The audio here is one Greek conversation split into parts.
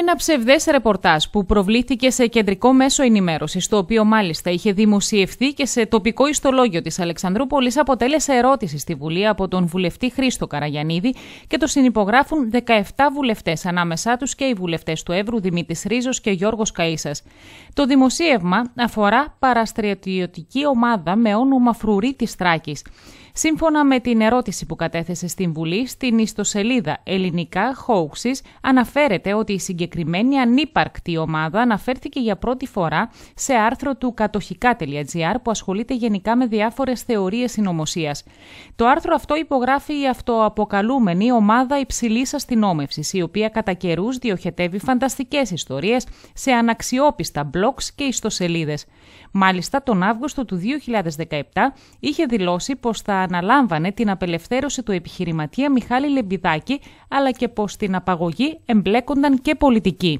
Ένα ψευδές ρεπορτάζ που προβλήθηκε σε κεντρικό μέσο ενημέρωσης, το οποίο μάλιστα είχε δημοσιευθεί και σε τοπικό ιστολόγιο της Αλεξανδρούπολης, αποτέλεσε ερώτηση στη Βουλή από τον βουλευτή Χρήστο Καραγιανίδη και το συνυπογράφουν 17 βουλευτές, ανάμεσά τους και οι βουλευτές του Εύρου Δημήτρης Ρίζος και Γιώργος Καΐσας. Το δημοσίευμα αφορά παραστρατιωτική ομάδα με όνομα Φρουρή τη Τράκη. Σύμφωνα με την ερώτηση που κατέθεσε στην Βουλή, στην ιστοσελίδα Ελληνικά Hoaxes αναφέρεται ότι η συγκεκριμένη συγκεκριμένη ανύπαρκτη ομάδα αναφέρθηκε για πρώτη φορά σε άρθρο του κατοχικά.gr που ασχολείται γενικά με διάφορες θεωρίες συνωμοσίας. Το άρθρο αυτό υπογράφει η αυτοαποκαλούμενη ομάδα υψηλής αστυνόμευσης, η οποία κατά καιρούς διοχετεύει φανταστικές ιστορίες σε αναξιόπιστα blogs και ιστοσελίδες. Μάλιστα, τον Αύγουστο του 2017 είχε δηλώσει πως θα αναλάμβανε την απελευθέρωση του επιχειρηματία Μιχάλη Λεμπιδάκη, αλλά και πως στην απαγωγή εμπλέκονταν και πολιτικοί πολιτική.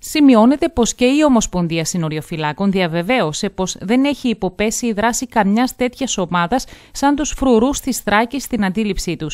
Σημειώνεται πως και η Ομοσπονδία Συνοριοφυλάκων διαβεβαίωσε πως δεν έχει υποπέσει η δράση καμιάς τέτοιας ομάδας σαν τους φρουρούς της Θράκης στην αντίληψή τους.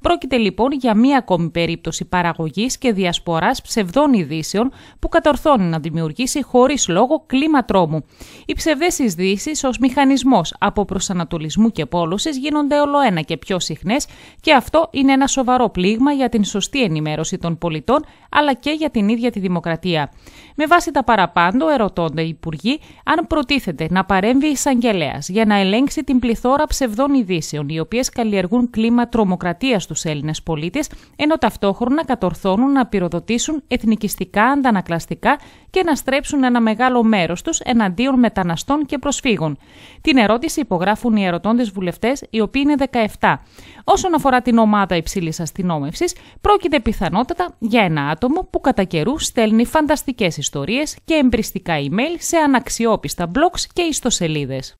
Πρόκειται λοιπόν για μία ακόμη περίπτωση παραγωγής και διασποράς ψευδών ειδήσεων που κατορθώνει να δημιουργήσει χωρίς λόγο κλίμα τρόμου. Οι ψευδές ειδήσεις ως μηχανισμός από προσανατολισμού και πόλωσης γίνονται όλο ένα και πιο συχνές και αυτό είναι ένα σοβαρό πλήγμα για την σωστή ενημέρωση των πολιτών αλλά και για την ίδια τη δημοκρατία. Με βάση τα παραπάνω, ερωτώνται οι υπουργοί αν προτίθεται να παρέμβει η εισαγγελέας για να ελέγξει την πληθώρα ψευδών ειδήσεων, οι οποίες καλλιεργούν κλίμα τρομοκρατίας στους Έλληνες πολίτες, ενώ ταυτόχρονα κατορθώνουν να πυροδοτήσουν εθνικιστικά, αντανακλαστικά και να στρέψουν ένα μεγάλο μέρος τους εναντίον μεταναστών και προσφύγων. Την ερώτηση υπογράφουν οι ερωτώντες βουλευτές, οι οποίοι είναι 17. Όσον αφορά την ομάδα υψηλής αστυνόμευσης, πρόκειται πιθανότατα για ένα άτομο που κατά καιρού στέλνει φανταστικά ιστορίες και εμπριστικά email σε αναξιόπιστα blogs και ιστοσελίδες.